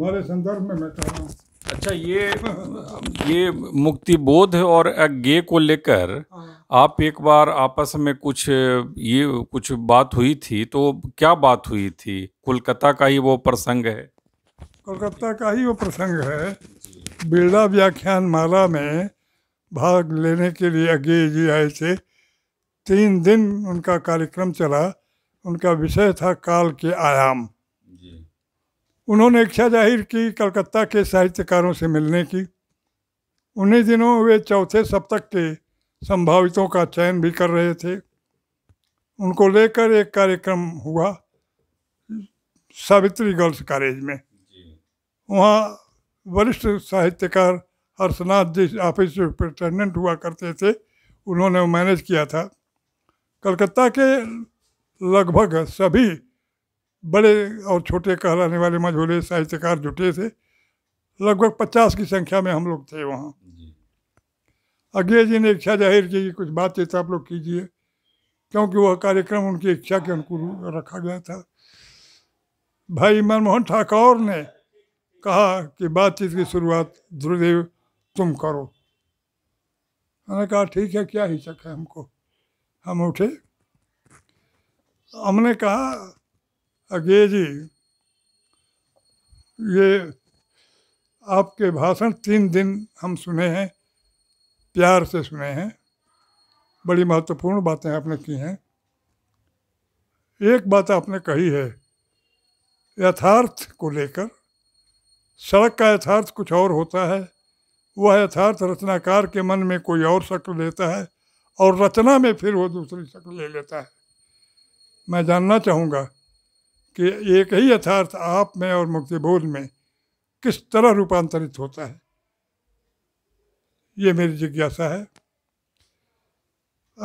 हमारे संदर्भ में मैं कह रहा हूँ अच्छा ये ये मुक्ति बोध और गे को लेकर हाँ। आप एक बार आपस में कुछ ये कुछ बात हुई थी तो क्या बात हुई थी कोलकाता का ही वो प्रसंग है कोलकाता का ही वो प्रसंग है बिरला व्याख्यान माला में भाग लेने के लिए अज्ञे जी आए थे तीन दिन उनका कार्यक्रम चला उनका विषय था काल के आयाम जी। उन्होंने इच्छा जाहिर की कलकत्ता के साहित्यकारों से मिलने की उन्हीं दिनों वे चौथे सप्तक के संभावितों का चयन भी कर रहे थे उनको लेकर एक कार्यक्रम हुआ सावित्री गर्ल्स कॉलेज में वहाँ वरिष्ठ साहित्यकार हर्षनाथ जी ऑफिस सुप्रिटेंडेंट हुआ करते थे उन्होंने मैनेज किया था कलकत्ता के लगभग सभी बड़े और छोटे कहलाने वाले मझोले साहित्यकार जुटे थे लगभग पचास की संख्या में हम लोग थे वहाँ अज्ञे जी ने इच्छा जाहिर की कि कुछ बातचीत तो आप लोग कीजिए क्योंकि वह कार्यक्रम उनकी इच्छा के अनुकूल रखा गया था भाई मनमोहन ठाकुर ने कहा कि बातचीत की शुरुआत ध्रुदेव तुम करो मैंने कहा ठीक है क्या हिचक है हमको हम उठे हमने कहा जी ये आपके भाषण तीन दिन हम सुने हैं प्यार से सुने हैं बड़ी महत्वपूर्ण बातें आपने की हैं एक बात आपने कही है यथार्थ को लेकर सड़क का यथार्थ कुछ और होता है वह यथार्थ रचनाकार के मन में कोई और शक्ल लेता है और रचना में फिर वो दूसरी शक्ल ले लेता है मैं जानना चाहूँगा कि एक ही यथार्थ आप में और मुक्तिबोध में किस तरह रूपांतरित होता है ये मेरी जिज्ञासा है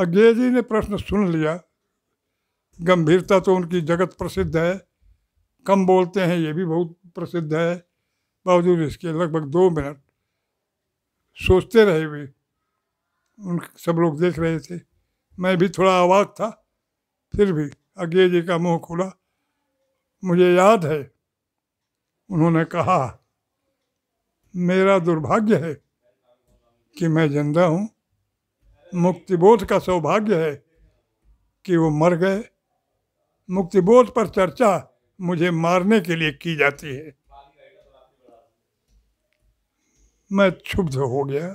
अज्ञे जी ने प्रश्न सुन लिया गंभीरता तो उनकी जगत प्रसिद्ध है कम बोलते हैं ये भी बहुत प्रसिद्ध है बावजूद इसके लगभग दो मिनट सोचते रहे वे उन सब लोग देख रहे थे मैं भी थोड़ा आवाज था फिर भी अज्ञे जी का मुंह खुला मुझे याद है उन्होंने कहा मेरा दुर्भाग्य है कि मैं जिंदा हूँ मुक्तिबोध का सौभाग्य है कि वो मर गए मुक्तिबोध पर चर्चा मुझे मारने के लिए की जाती है मैं क्षुब्ध हो गया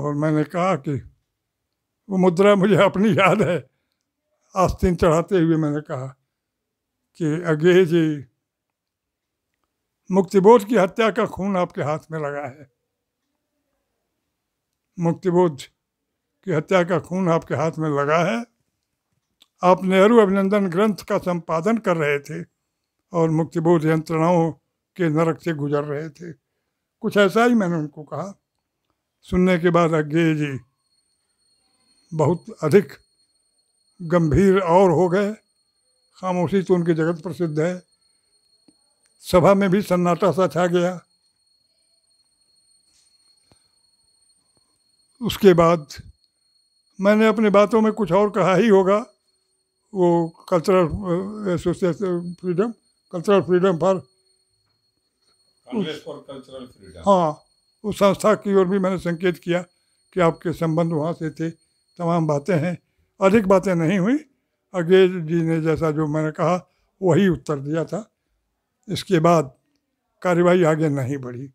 और मैंने कहा कि वो मुद्रा मुझे अपनी याद है आस्तीन चढ़ाते हुए मैंने कहा कि अगे जी मुक्तिबोध की हत्या का खून आपके हाथ में लगा है मुक्तिबोध की हत्या का खून आपके हाथ में लगा है आप नेहरू अभिनंदन ग्रंथ का संपादन कर रहे थे और मुक्तिबोध यंत्रणाओं के नरक से गुजर रहे थे कुछ ऐसा ही मैंने उनको कहा सुनने के बाद अज्ञे जी बहुत अधिक गंभीर और हो गए खामोशी तो उनकी जगत प्रसिद्ध है सभा में भी सन्नाटा सा छा गया उसके बाद मैंने अपनी बातों में कुछ और कहा ही होगा वो cultural association freedom cultural freedom पर हाँ उस संस्था की ओर भी मैंने संकेत किया कि आपके संबंध वहाँ से थे तमाम बातें हैं अधिक बातें नहीं हुई अग्रेज जी ने जैसा जो मैंने कहा वही उत्तर दिया था इसके बाद कार्यवाही आगे नहीं बढ़ी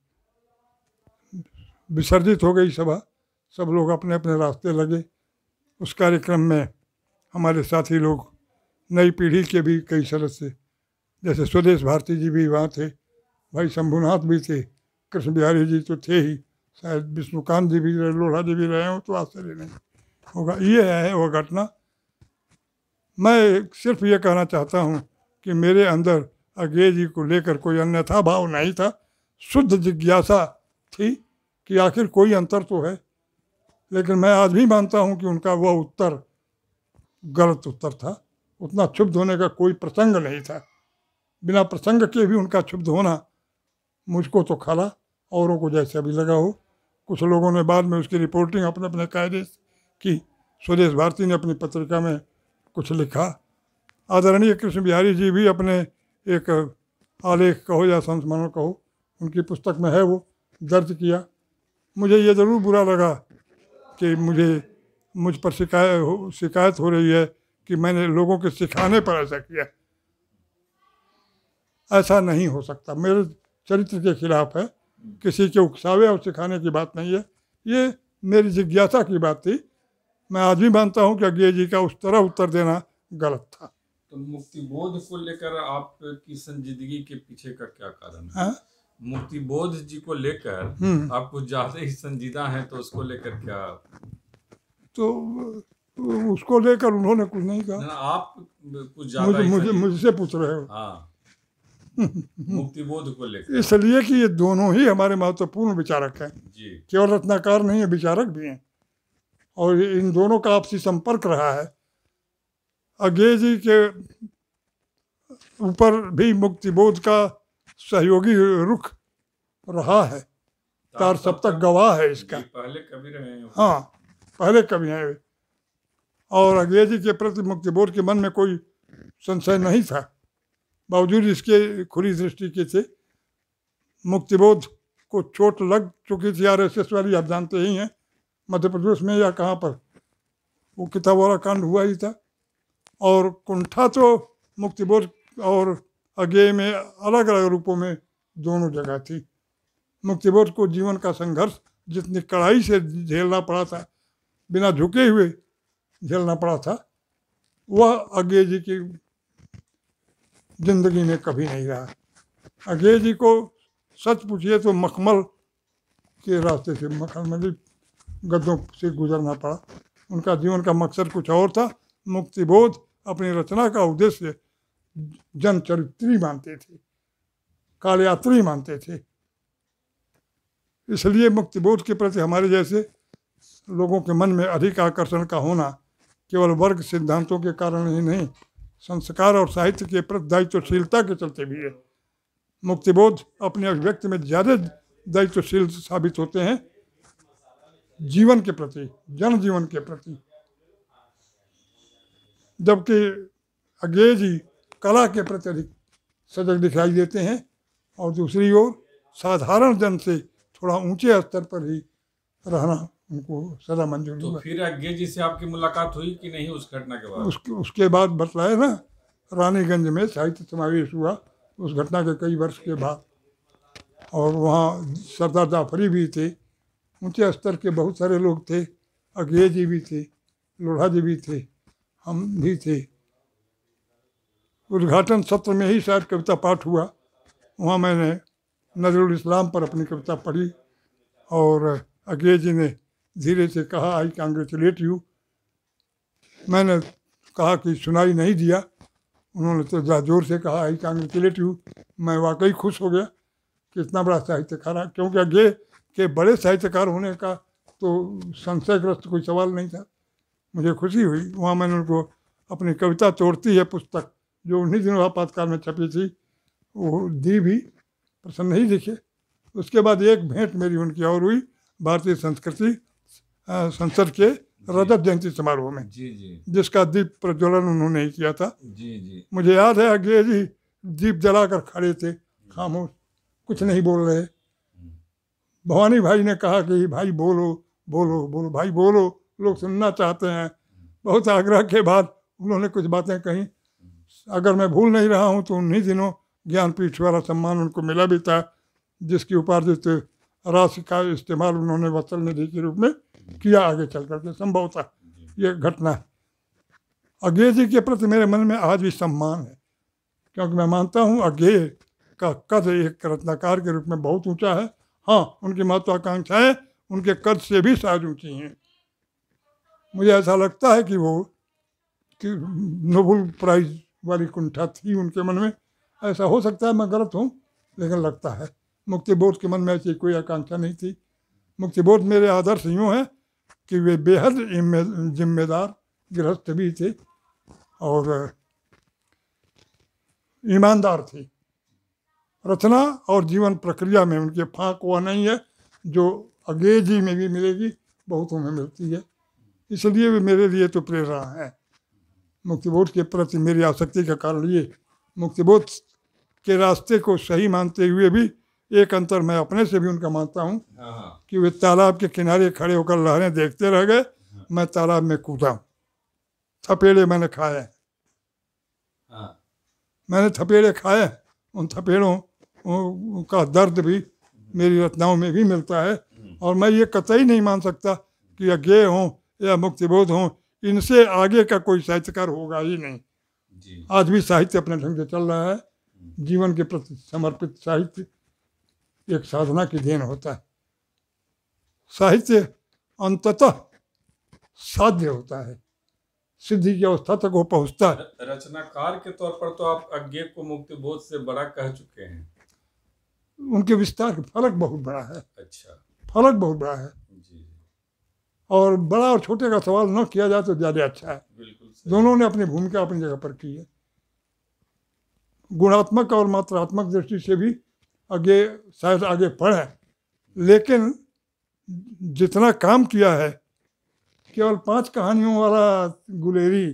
विसर्जित हो गई सभा सब लोग अपने अपने रास्ते लगे उस कार्यक्रम में हमारे साथी लोग नई पीढ़ी के भी कई सदस्य जैसे स्वदेश भारती जी भी वहाँ थे भाई शंभुनाथ भी थे कृष्ण बिहारी जी तो थे ही शायद विष्णुकांत जी भी रहे लोढ़ा जी भी रहे हों तो आश्चर्य नहीं होगा ये है वह घटना मैं सिर्फ ये कहना चाहता हूँ कि मेरे अंदर अज्ञे जी को लेकर कोई अन्यथा भाव नहीं था शुद्ध जिज्ञासा थी कि आखिर कोई अंतर तो है लेकिन मैं आज भी मानता हूँ कि उनका वह उत्तर गलत उत्तर था उतना क्षुब्ध होने का कोई प्रसंग नहीं था बिना प्रसंग के भी उनका क्षुब्ध होना मुझको तो खाला औरों को जैसे भी लगा हो कुछ लोगों ने बाद में उसकी रिपोर्टिंग अपने अपने कायदे की सुरेश भारती ने अपनी पत्रिका में कुछ लिखा आदरणीय कृष्ण बिहारी जी भी अपने एक आलेख कहो या संस्मरण कहो उनकी पुस्तक में है वो दर्ज किया मुझे ये ज़रूर बुरा लगा कि मुझे मुझ पर शिकायत हो शिकायत हो रही है कि मैंने लोगों के सिखाने पर ऐसा किया ऐसा नहीं हो सकता मेरे चरित्र के खिलाफ है किसी के उकसावे और सिखाने की बात नहीं है ये मेरी जिज्ञासा की बात थी मैं आज भी मानता हूँ कि अज्ञे जी का उस तरह उत्तर देना गलत था तो मुक्ति बोध को लेकर आपकी संजीदगी के पीछे का क्या कारण है हाँ? मुक्ति बोध जी को लेकर हम्म। आप कुछ ज्यादा ही संजीदा हैं तो उसको लेकर क्या तो उसको लेकर उन्होंने कुछ नहीं कहा आप कुछ मुझे मुझे मुझसे पूछ रहे हो हाँ मुक्ति बोध को लेकर इसलिए कि ये दोनों ही हमारे महत्वपूर्ण विचारक हैं केवल रत्नाकार नहीं है विचारक भी हैं और इन दोनों का आपसी संपर्क रहा है जी के ऊपर भी मुक्तिबोध का सहयोगी रुख रहा है तार तक गवाह है इसका पहले कभी रहे हाँ पहले कभी हैं और जी के प्रति मुक्तिबोध के मन में कोई संशय नहीं था बावजूद इसके खुली दृष्टि के थे मुक्तिबोध को चोट लग चुकी थी आर एस एस वाली आप जानते ही हैं मध्य प्रदेश में या कहाँ पर वो किताब वाला कांड हुआ ही था और कुंठा तो मुक्ति बोध और अगे में अलग अलग रूपों में दोनों जगह थी मुक्तिबोध को जीवन का संघर्ष जितनी कड़ाई से झेलना पड़ा था बिना झुके हुए झेलना पड़ा था वह अज्ञे जी की जिंदगी में कभी नहीं रहा अज्ञे जी को सच पूछिए तो मखमल के रास्ते से मखमल गद्दों से गुजरना पड़ा उनका जीवन का मकसद कुछ और था मुक्ति बोध अपनी रचना का उद्देश्य जनचरित्री मानते थे कालयात्री मानते थे इसलिए मुक्ति बोध के प्रति हमारे जैसे लोगों के मन में अधिक आकर्षण का होना केवल वर्ग सिद्धांतों के कारण ही नहीं संस्कार और साहित्य के प्रति दायित्वशीलता के चलते भी है मुक्तिबोध अपने अभिव्यक्ति में ज़्यादा दायित्वशील साबित होते हैं जीवन के प्रति जन जीवन के प्रति जबकि जी कला के प्रति अधिक सजग दिखाई देते हैं और दूसरी ओर साधारण जन से थोड़ा ऊंचे स्तर पर ही रहना उनको सदा मंजूर तो फिर अज्ञे जी से आपकी मुलाकात हुई कि नहीं उस घटना के बाद उसके उसके बाद बतलाए ना रानीगंज में साहित्य समावेश हुआ उस घटना के कई वर्ष के बाद और वहाँ सरदार जाफरी भी थे ऊंचे स्तर के बहुत सारे लोग थे अगले जी भी थे लोढ़ा जी भी थे हम भी थे उद्घाटन सत्र में ही शायद कविता पाठ हुआ वहाँ मैंने नजरुल इस्लाम पर अपनी कविता पढ़ी और अगले जी ने धीरे से कहा आई कांग्रेचुलेट यू मैंने कहा कि सुनाई नहीं दिया उन्होंने तो जोर से कहा आई कांग्रेचुलेट यू मैं वाकई खुश हो गया कि इतना बड़ा साहित्यकार क्योंकि अघे के बड़े साहित्यकार होने का तो संशयग्रस्त कोई सवाल नहीं था मुझे खुशी हुई वहाँ मैंने उनको अपनी कविता तोड़ती है पुस्तक जो उन्हीं दिनों आपातकाल में छपी थी वो दी भी प्रसन्न ही दिखे उसके बाद एक भेंट मेरी उनकी और हुई भारतीय संस्कृति संसद के रजत जयंती समारोह में जी जी जिसका दीप प्रज्वलन उन्होंने ही किया था जी जी मुझे याद है अग्रे जी दीप जलाकर खड़े थे खामोश कुछ नहीं बोल रहे भवानी भाई ने कहा कि भाई बोलो बोलो बोलो भाई बोलो लोग सुनना चाहते हैं बहुत आग्रह के बाद उन्होंने कुछ बातें कही अगर मैं भूल नहीं रहा हूँ तो उन्हीं दिनों ज्ञानपीठ वाला सम्मान उनको मिला भी था जिसकी उपार्जित राशि का इस्तेमाल उन्होंने वत्सल निधि के रूप में किया आगे चल करके संभवतः ये घटना है अज्ञे जी के प्रति मेरे मन में आज भी सम्मान है क्योंकि मैं मानता हूँ अज्ञे का कद एक रत्नाकार के रूप में बहुत ऊंचा है हाँ उनकी महत्वाकांक्षाएं उनके कद से भी शायद ऊँची हैं मुझे ऐसा लगता है कि वो कि नोबल प्राइज वाली कुंठा थी उनके मन में ऐसा हो सकता है मैं गलत हूँ लेकिन लगता है मुक्ति बोध के मन में ऐसी कोई आकांक्षा नहीं थी मुक्ति बोध मेरे आदर्श यूँ हैं कि वे बेहद जिम्मेदार गृहस्थ भी थे और ईमानदार थे रचना और जीवन प्रक्रिया में उनके फाँक वह नहीं है जो अंग्रेजी में भी मिलेगी बहुतों में मिलती है इसलिए वे मेरे लिए तो प्रेरणा है मुक्तिबोध के प्रति मेरी आसक्ति का कारण ये मुक्तिबोध के रास्ते को सही मानते हुए भी एक अंतर मैं अपने से भी उनका मानता हूँ हाँ, हाँ। कि वे तालाब के किनारे खड़े होकर लहरें देखते रह गए मैं तालाब में कूदा हूँ थपेड़े मैंने खाए हाँ। मैंने थपेड़े खाए उन थपेड़ों का दर्द भी मेरी रचनाओं में भी मिलता है और मैं ये कतई नहीं मान सकता कि अज्ञे हों या मुक्तिबोध हों इनसे आगे का कोई साहित्यकार होगा ही नहीं आज भी साहित्य अपने ढंग से चल रहा है जीवन के प्रति समर्पित साहित्य एक साधना की देन होता है साहित्य अंततः साध्य होता है सिद्धि की अवस्था तक वो पहुंचता है रचनाकार के तौर पर तो आप अज्ञे को मुक्ति बोध से बड़ा कह चुके हैं उनके विस्तार का फर्क बहुत बड़ा है अच्छा फर्क बहुत बड़ा है और बड़ा और छोटे का सवाल न किया जाए तो ज़्यादा अच्छा है दोनों ने अपनी भूमिका अपनी जगह पर की है गुणात्मक और मात्रात्मक दृष्टि से भी आगे शायद आगे पढ़े लेकिन जितना काम किया है केवल पांच कहानियों वाला गुलेरी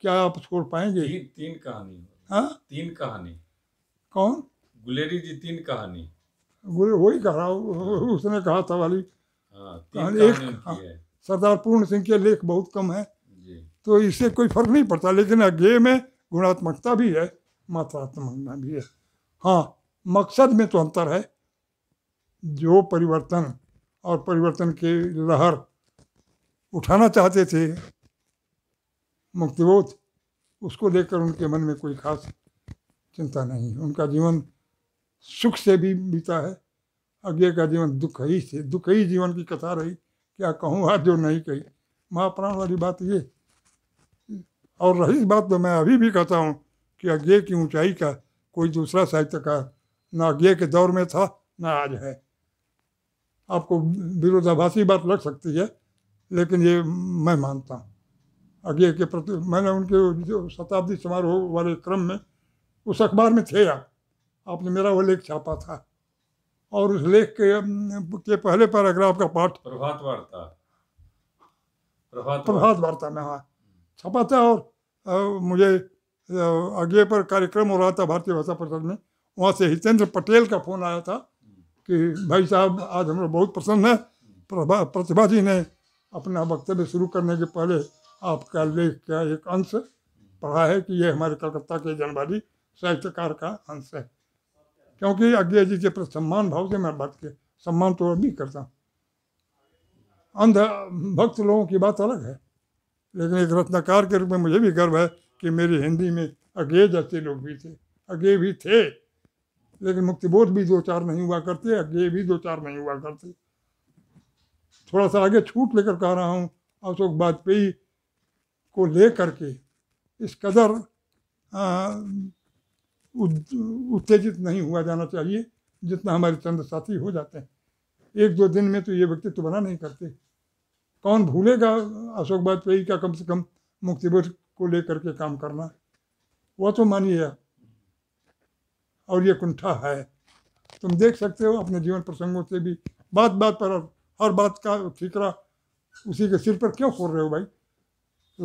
क्या आप छोड़ पाएंगे तीन, तीन कहानी हाँ तीन कहानी कौन गुलेरी जी तीन कहानी गुले वही कह रहा हूँ उसने कहा था वाली हाँ, कहानी एक हाँ, सरदार पूर्ण सिंह के लेख बहुत कम है जी। तो इससे कोई फर्क नहीं पड़ता लेकिन अज्ञे में गुणात्मकता भी है मात्रात्मकता भी है हाँ मकसद में तो अंतर है जो परिवर्तन और परिवर्तन के लहर उठाना चाहते थे मुक्तिबोध उसको लेकर उनके मन में कोई खास चिंता नहीं उनका जीवन सुख से भी बीता है आगे का जीवन दुख ही से दुख ही जीवन की कथा रही क्या कहूँ आज जो नहीं कही महाप्राण वाली बात ये और रही इस बात तो मैं अभी भी कहता हूँ कि अज्ञे की ऊंचाई का कोई दूसरा साहित्य का ना अज्ञे के दौर में था ना आज है आपको विरोधाभासी बात लग सकती है लेकिन ये मैं मानता हूँ अज्ञे के प्रति मैंने उनके जो शताब्दी समारोह वाले क्रम में उस अखबार में थे आप आपने मेरा वो लेख छापा था और उस लेख के, के पहले पैराग्राफ का पाठ प्रभात वार्ता प्रभात वार्ता में हाँ छपा था और आ, मुझे आगे पर कार्यक्रम हो रहा था भारतीय भाषा परिषद में वहाँ से हितेंद्र पटेल का फोन आया था कि भाई साहब आज हम लोग बहुत प्रसन्न है प्रतिभा जी ने अपना वक्तव्य शुरू करने के पहले आपका लेख का एक अंश पढ़ा है कि ये हमारे कलकत्ता के जनवादी साहित्यकार का अंश है क्योंकि अज्ञे जी के प्रति सम्मान भाव से मैं बात किया सम्मान तो अभी करता अंध भक्त लोगों की बात अलग है लेकिन एक रत्नाकार के रूप में मुझे भी गर्व है कि मेरी हिंदी में अज्ञे जैसे लोग भी थे अज्ञे भी थे लेकिन मुक्तिबोध भी दो चार नहीं हुआ करते अज्ञे भी दो चार नहीं हुआ करते थोड़ा सा आगे छूट लेकर कह रहा हूँ अशोक वाजपेयी को ले करके इस कदर आ, उत्तेजित नहीं हुआ जाना चाहिए जितना हमारे चंद साथी हो जाते हैं एक दो दिन में तो ये व्यक्तित्व बना नहीं करते कौन भूलेगा अशोक वाजपेयी का कम से कम मुक्तिबोध को लेकर के काम करना वह तो मानिए और ये कुंठा है तुम देख सकते हो अपने जीवन प्रसंगों से भी बात बात पर हर बात का ठीकरा उसी के सिर पर क्यों खोल रहे हो भाई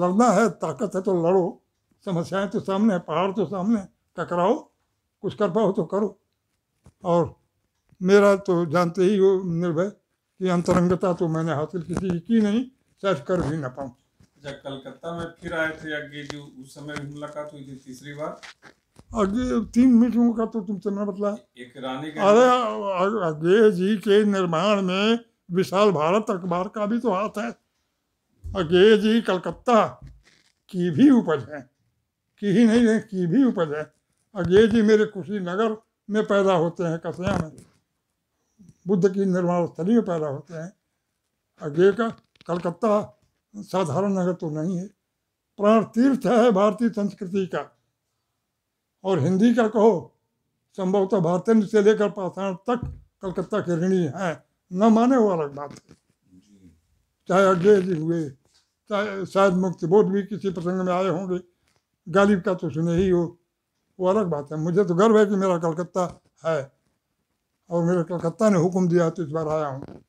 लड़ना है ताकत है तो लड़ो समस्याएं तो सामने है पहाड़ तो सामने है टकराओ कुछ कर पाओ तो करो और मेरा तो जानते ही हो निर्भय कि अंतरंगता तो मैंने हासिल किसी की नहीं सर्फ कर भी ना पाऊँ जब कलकत्ता में फिर आए थे अग्गे जी उस समय भी मुलाकात हुई थी तीसरी बार अग्गे तीन मीटिंगों का तो तुमसे मैं बतला एक रानी अरे अग्गे जी के निर्माण में विशाल भारत अखबार का भी तो हाथ है अग्गे जी कलकत्ता की भी उपज है की ही नहीं है की भी उपज है अगेज ही मेरे कुशीनगर में पैदा होते हैं कसया में बुद्ध की निर्माण स्थली में पैदा होते हैं अगे का कलकत्ता साधारण नगर तो नहीं है प्राण तीर्थ है भारतीय संस्कृति का और हिंदी का कहो संभवतः भारत से लेकर पाषाण तक कलकत्ता के ऋणी हैं न माने वो अलग बात है चाहे जी हुए चाहे शायद बोध भी किसी प्रसंग में आए होंगे गालिब का तो सुने ही हो वो अलग बात है मुझे तो गर्व है कि मेरा कलकत्ता है और मेरे कलकत्ता ने हुक्म दिया तो इस बार आया हूँ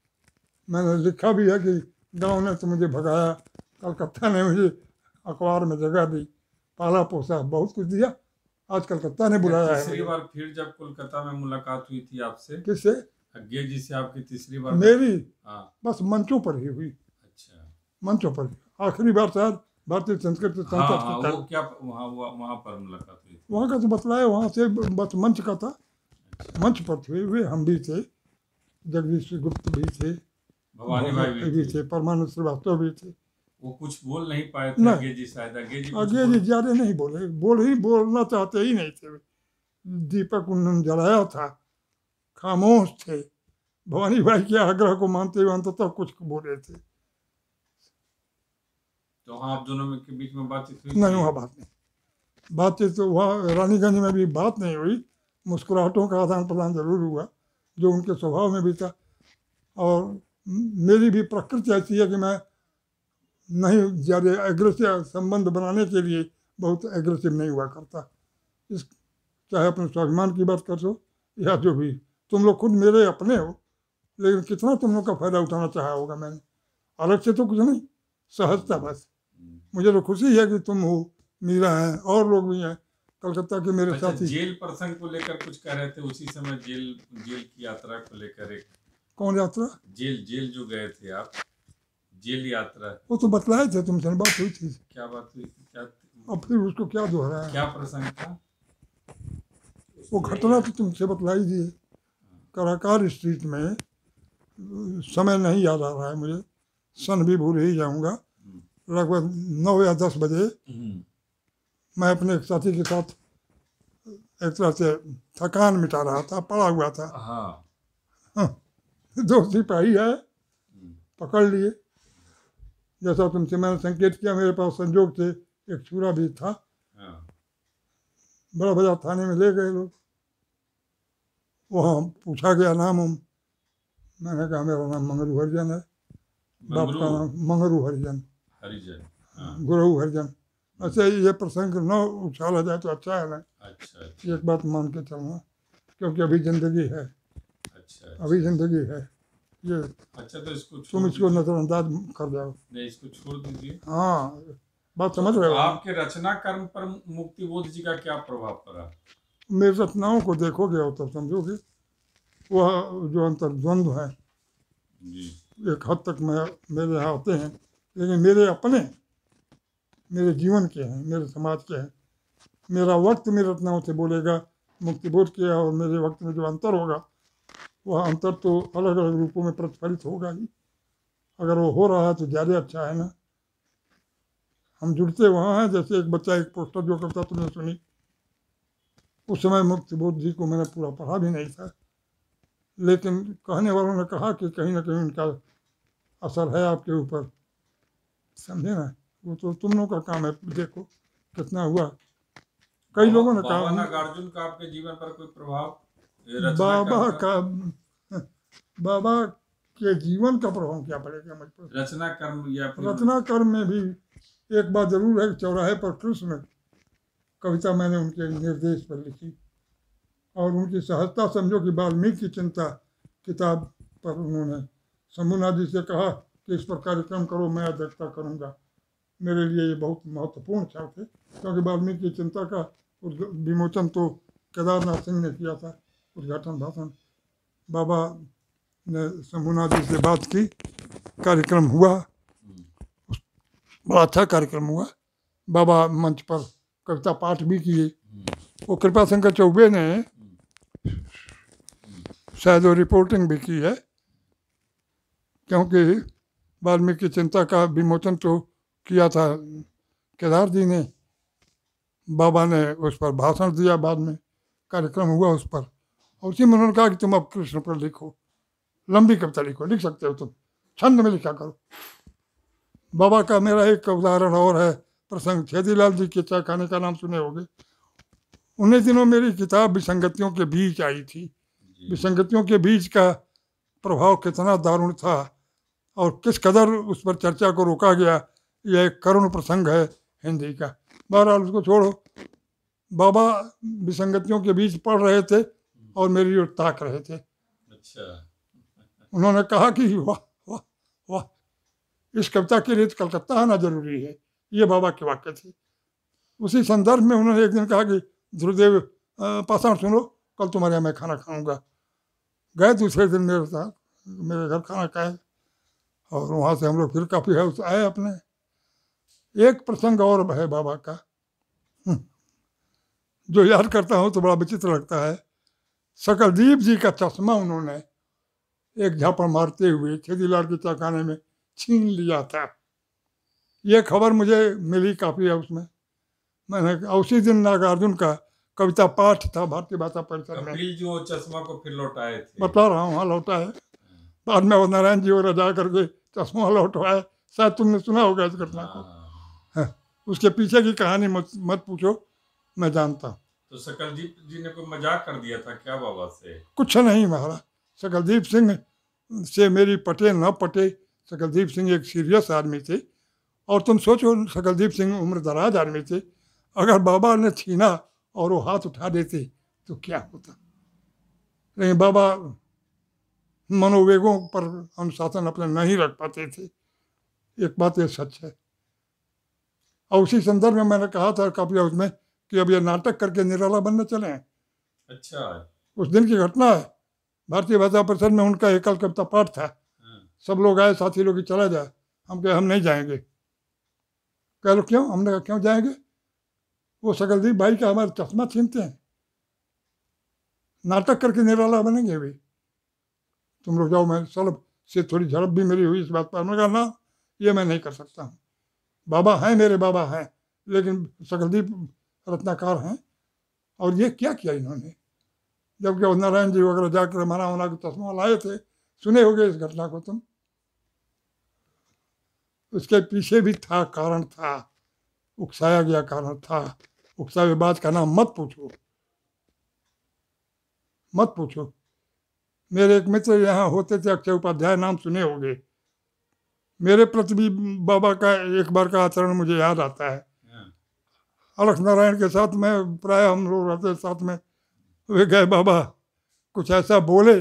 मैंने लिखा भी है कि गाँव ने तो मुझे भगाया कलकत्ता ने मुझे अखबार में जगह दी पाला पोसा बहुत कुछ दिया आज कलकत्ता ने बुलाया है तीसरी बार फिर जब कोलकाता में मुलाकात हुई थी आपसे किससे अज्ञे जी से आपकी तीसरी बार मेरी हाँ। बस मंचों पर ही हुई अच्छा मंचों पर आखिरी बार शायद भारतीय संस्कृत संस्था हाँ, हाँ, क्या वहाँ वहाँ पर मुलाकात वहाँ का तो बतलाया वहाँ से बस मंच का था अच्छा। मंच पर थे वे हम भी थे जगदीश गुप्त भी थे भवानी भाई भी, भी थे परमानंद श्रीवास्तव भी थे वो कुछ बोल नहीं पाए थे आगे जी शायद आगे जी ज्यादा नहीं बोले बोल ही बोलना चाहते ही नहीं थे दीपक उन्होंने जलाया था खामोश थे भवानी भाई के आग्रह को मानते हुए अंततः कुछ बोले थे तो हाँ, आप दोनों में के बीच में बातचीत हुई नहीं हुआ बात नहीं बातचीत तो हुआ रानीगंज में भी बात नहीं हुई मुस्कुराहटों का आदान प्रदान जरूर हुआ जो उनके स्वभाव में भी था और मेरी भी प्रकृति ऐसी है कि मैं नहीं ज़्यादा एग्रेसिव संबंध बनाने के लिए बहुत एग्रेसिव नहीं हुआ करता इस चाहे अपने स्वाभिमान की बात कर सो या जो भी तुम लोग खुद मेरे अपने हो लेकिन कितना तुम लोग का फ़ायदा उठाना चाहा होगा मैंने अलग से तो कुछ नहीं सहजता बस मुझे तो खुशी है कि तुम हो मीरा है और लोग भी हैं कलकत्ता के मेरे अच्छा, साथी जेल प्रसंग को लेकर कुछ कह रहे थे उसी समय जेल जेल की यात्रा को लेकर एक कौन यात्रा जेल जेल जो गए थे आप जेल यात्रा वो तो बतलाए थे तुमसे बात हुई थी क्या बात हुई क्या अब फिर उसको क्या दोहराया क्या प्रसंग था वो घटना तो तुमसे बतलाई दी कलाकार स्ट्रीट में समय नहीं याद आ रहा है मुझे सन भी भूल ही जाऊंगा लगभग नौ या दस बजे हम्म। मैं अपने साथी के साथ एक तरह से थकान मिटा रहा था पड़ा हुआ था हाँ। हाँ, दो सिपाही है हम्म। पकड़ लिए जैसा तुमसे मैंने संकेत किया मेरे पास संजोग से एक छुरा भी था हाँ। बड़ा बाजार थाने में ले गए लोग वहाँ पूछा गया नाम हम मैंने कहा मेरा नाम मंगरू हरिजन है बाप का नाम मंगरू हरिजन गुरु हरिजन अच्छा ये प्रसंग न उछाला जाए तो अच्छा है ना अच्छा, एक बात मान के चलना क्योंकि अभी जिंदगी है अच्छा, अभी जिंदगी है ये अच्छा तो इसको तुम इसको नजरअंदाज कर जाओ नहीं इसको छोड़ दीजिए हाँ बात तो समझ रहे हो आपके रचना कर्म पर मुक्ति बोध जी का क्या प्रभाव पड़ा मेरी रचनाओं को देखोगे और तब समझोगे वह जो अंतर्द्वंद्व है एक हद तक मैं मेरे यहाँ आते हैं लेकिन मेरे अपने मेरे जीवन के हैं मेरे समाज के हैं मेरा वक्त मेरे रत्नाओं से बोलेगा मुक्ति बोध के और मेरे वक्त में जो अंतर होगा वह अंतर तो अलग अलग रूपों में प्रतिफलित होगा ही अगर वो हो रहा है तो ज़्यादा अच्छा है ना हम जुड़ते वहाँ हैं जैसे एक बच्चा एक पोस्टर जो करता तुमने सुनी उस समय मुक्ति बोध जी को मैंने पूरा पढ़ा भी नहीं था लेकिन कहने वालों ने कहा कि कहीं ना कहीं उनका असर है आपके ऊपर समझे ना वो तो तुम लोग का काम है देखो कितना हुआ कई लोगों ने कहा नागार्जुन का आपके जीवन पर कोई प्रभाव बाबा का बाबा के जीवन का प्रभाव क्या पड़ेगा मुझ पर रचना कर्म या रचना कर्म में भी एक बात जरूर है चौराहे पर कृष्ण कविता मैंने उनके निर्देश पर लिखी और उनकी सहजता समझो कि वाल्मीकि चिंता किताब पर उन्होंने शंभुनाथ जी से कहा कि इस पर कार्यक्रम करो मैं अध्यक्षता करूँगा मेरे लिए ये बहुत महत्वपूर्ण क्षण थे क्योंकि वाल्मीकि की चिंता का विमोचन तो केदारनाथ सिंह ने किया था उद्घाटन भाषण बाबा ने शंभुनाथ जी से बात की कार्यक्रम हुआ बड़ा अच्छा कार्यक्रम हुआ बाबा मंच पर कविता पाठ भी किए वो कृपा शंकर चौबे ने शायद वो रिपोर्टिंग भी की है क्योंकि वाल्मीकि चिंता का विमोचन तो किया था केदार जी ने बाबा ने उस पर भाषण दिया बाद में कार्यक्रम हुआ उस पर और उसी में उन्होंने कहा कि तुम अब कृष्ण पर लिखो लंबी कविता लिखो लिख सकते हो तुम छंद में लिखा करो बाबा का मेरा एक उदाहरण और है प्रसंग छेदीलाल जी के चाखाने का नाम सुने होगे उन्हीं दिनों मेरी किताब विसंगतियों के बीच आई थी विसंगतियों के बीच का प्रभाव कितना दारुण था और किस कदर उस पर चर्चा को रोका गया यह एक करुण प्रसंग है हिंदी का बहरहाल उसको छोड़ो बाबा विसंगतियों के बीच पढ़ रहे थे और मेरी ओर ताक रहे थे अच्छा उन्होंने कहा कि वाह वाह वाह इस कविता के लिए कलकत्ता आना जरूरी है ये बाबा के वाक्य थे उसी संदर्भ में उन्होंने एक दिन कहा कि ध्रुवदेव पाषाण सुनो कल तुम्हारे यहाँ मैं खाना खाऊंगा गए दूसरे दिन मेरे साथ मेरे घर खाना खाए और वहाँ से हम लोग फिर काफ़ी हाउस आए अपने एक प्रसंग और है बाबा का हम्म। जो याद करता हूँ तो बड़ा विचित्र लगता है सकलदीप जी का चश्मा उन्होंने एक झापड़ मारते हुए छेदीलाल के चौकाने में छीन लिया था ये खबर मुझे मिली काफ़ी है उसमें मैंने उसी दिन नागार्जुन का कविता पाठ था भारतीय भाषा परिषद में जो चश्मा को फिर लौटाए बता रहा हूँ वहाँ लौटा है बाद में वो नारायण जी और जा करके चश्मा वाला आया शायद तुमने सुना होगा इस घटना को हाँ। हाँ। उसके पीछे की कहानी मत मत पूछो मैं जानता हूँ तो सकलदीप जी ने कोई मजाक कर दिया था क्या बाबा से कुछ नहीं महाराज सकलदीप सिंह से मेरी पटे न पटे सकलदीप सिंह एक सीरियस आदमी थे और तुम सोचो सकलदीप सिंह उम्र दराज आदमी थे अगर बाबा ने छीना और वो हाथ उठा देते तो क्या होता लेकिन बाबा मनोवेगों पर अनुशासन अपने नहीं रख पाते थे एक बात ये सच है और उसी संदर्भ में मैंने कहा था काफी हाउस में कि अब ये नाटक करके निराला बनने चले हैं अच्छा उस दिन की घटना है भारतीय भाषा परिषद में उनका एकल कविता पाठ था हाँ। सब लोग आए साथी लोग चला जाए हम कहे हम नहीं जाएंगे कह लो क्यों हमने कहा क्यों जाएंगे वो सकलदीप भाई का हमारा चश्मा छीनते हैं नाटक करके निराला बनेंगे अभी तुम लोग जाओ मैं सलब से थोड़ी झड़प भी मेरी हुई इस बात पर मैं कहा ना ये मैं नहीं कर सकता हूँ बाबा हैं मेरे बाबा हैं लेकिन सकलदीप रत्नाकार हैं और ये क्या किया इन्होंने जबकि नारायण जी वगैरह जाकर मना होना के तस्मा लाए थे सुने हो इस घटना को तुम उसके पीछे भी था कारण था उकसाया गया कारण था उकसावे बात का नाम मत पूछो मत पूछो मेरे एक मित्र यहाँ होते थे अक्षय उपाध्याय नाम सुने होंगे मेरे प्रति भी बाबा का एक बार का आचरण मुझे याद आता है हाँ। अलख नारायण के साथ में प्राय हम लोग रहते साथ में वे गए बाबा कुछ ऐसा बोले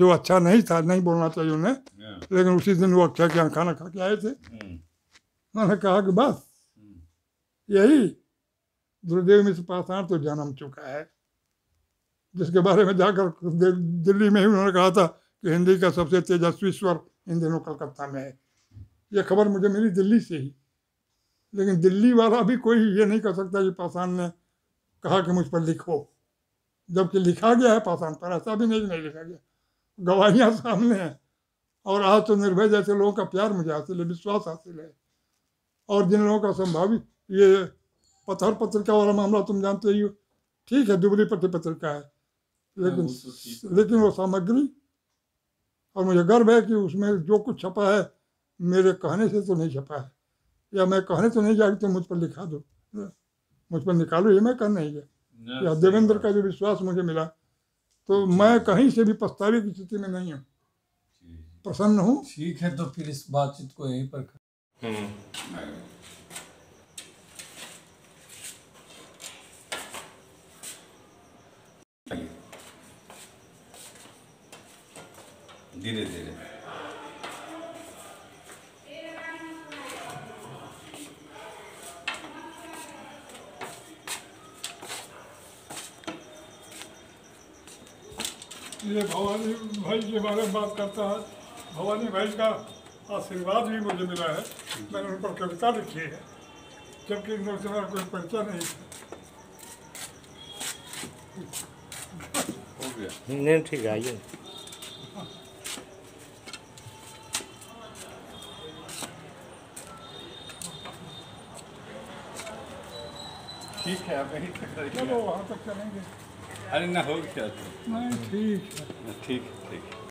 जो अच्छा नहीं था नहीं बोलना चाहिए उन्हें हाँ। लेकिन उसी दिन वो अक्षय के यहाँ खाना खा के आए थे हम्म। मैंने कहा कि बस हम्म। यही गुरुदेव मिश्र पाषाण तो जन्म चुका है जिसके बारे में जाकर दिल्ली में ही उन्होंने कहा था कि हिंदी का सबसे तेजस्वी स्वर इन दिनों कलकत्ता में है ये खबर मुझे मिली दिल्ली से ही लेकिन दिल्ली वाला भी कोई ये नहीं कर सकता कि पासान ने कहा कि मुझ पर लिखो जबकि लिखा गया है पासान पर ऐसा भी नहीं नहीं लिखा गया गवाहियाँ सामने हैं और आज तो निर्भय जैसे लोगों का प्यार मुझे हासिल है विश्वास हासिल है और जिन लोगों का संभावित ये पत्थर पत्रिका वाला मामला तुम जानते ही हो ठीक है दुबली पति पत्रिका है लेकिन लेकिन वो सामग्री और मुझे गर्व है कि उसमें जो कुछ छपा है मेरे कहने से तो नहीं छपा है या मैं कहने तो नहीं जाती तो मुझ पर लिखा दो मुझ पर निकालो ये मैं कर नहीं गया या देवेंद्र का जो विश्वास मुझे मिला तो मैं कहीं से भी पछतावे की स्थिति में नहीं हूँ प्रसन्न हूँ ठीक है तो फिर इस बातचीत को यहीं पर हम्म। धीरे धीरे ये भवानी भाई के बारे में बात करता है भवानी भाई का आशीर्वाद भी मुझे मिला है मैंने उन पर कविता लिखी है जबकि इन से कोई परिचय नहीं था नहीं ठीक है आइए आप यहीं तक चलो वहाँ तक चलेंगे अरे ना हो क्या नहीं ठीक है ठीक ठीक